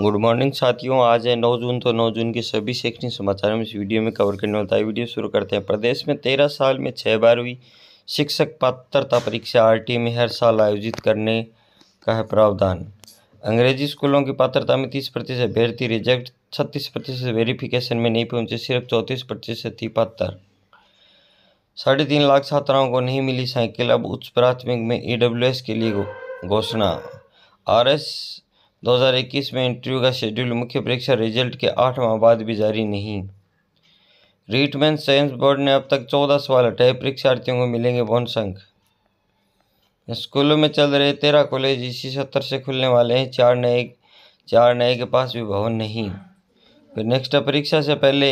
good morning साथियों आज है 9 जून तो 9 जून के सभी शैक्षणिक समाचारों में इस वीडियो में कवर करने वाला है वीडियो शुरू करते हैं प्रदेश में तेरह साल में छः बारहवीं शिक्षक पात्रता परीक्षा आरटीई में हर साल आयोजित करने का है प्रावधान अंग्रेजी स्कूलों की पात्रता में तीस प्रतिशत अभ्यर्थी रिजेक्ट छत्तीस प्रतिशत वेरिफिकेशन में नहीं पहुंचे सिर्फ चौंतीस प्रतिशत थी पात्र साढ़े तीन लाख छात्राओं को नहीं मिली साइकिल अब उच्च प्राथमिक में ई e के लिए घोषणा आर एस 2021 में इंटरव्यू का शेड्यूल मुख्य परीक्षा रिजल्ट के आठ माह बाद भी जारी नहीं रीटमेंट साइंस बोर्ड ने अब तक चौदह सवाल हटाए परीक्षार्थियों को मिलेंगे बोनस अंक स्कूलों में चल रहे तेरह कॉलेज इसी सत्र से खुलने वाले हैं चार नए चार नए के पास भी भवन नहीं फिर नेक्स्ट परीक्षा से पहले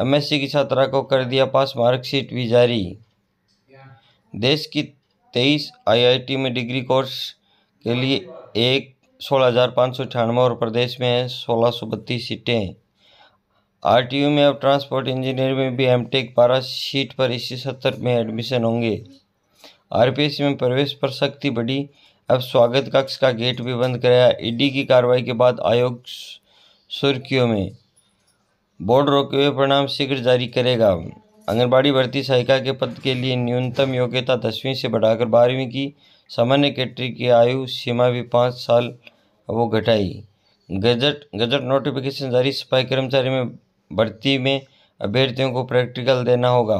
एमएससी की छात्रा को कर दिया पास मार्कशीट भी जारी देश की तेईस आईआईटी में डिग्री कोर्स के लिए एक सोलह हज़ार पाँच सौ अठानवे और प्रदेश में है सोलह सौ बत्तीस सीटें आर में अब ट्रांसपोर्ट इंजीनियर में भी एम टेक बारह सीट पर इसी सत्र में एडमिशन होंगे आर में प्रवेश पर सख्ती बढ़ी अब स्वागत कक्ष का गेट भी बंद कराया ईडी e की कार्रवाई के बाद आयोग सुर्खियों में बोर्ड रोके हुए परिणाम शीघ्र जारी करेगा आंगनबाड़ी भर्ती सहायिका के पद के लिए न्यूनतम योग्यता दसवीं से बढ़ाकर बारहवीं की सामान्य कैटरी की आयु सीमा भी पाँच साल वो घटाई गजट गजट नोटिफिकेशन जारी सफाई कर्मचारी में भर्ती में अभ्यर्थियों को प्रैक्टिकल देना होगा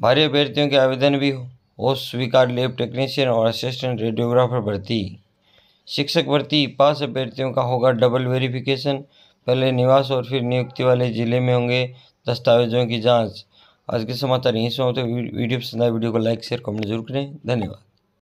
भारी अभ्यर्थियों के आवेदन भी हो स्वीकार लेब टेक्नीशियन और असिस्टेंट रेडियोग्राफर भर्ती शिक्षक भर्ती पास अभ्यर्थियों का होगा डबल वेरिफिकेशन पहले निवास और फिर नियुक्ति वाले जिले में होंगे दस्तावेजों की जांच आज के समाचार यहीं से होते वीडियो पसंद आए वीडियो को लाइक शेयर कमेंट जरूर करें धन्यवाद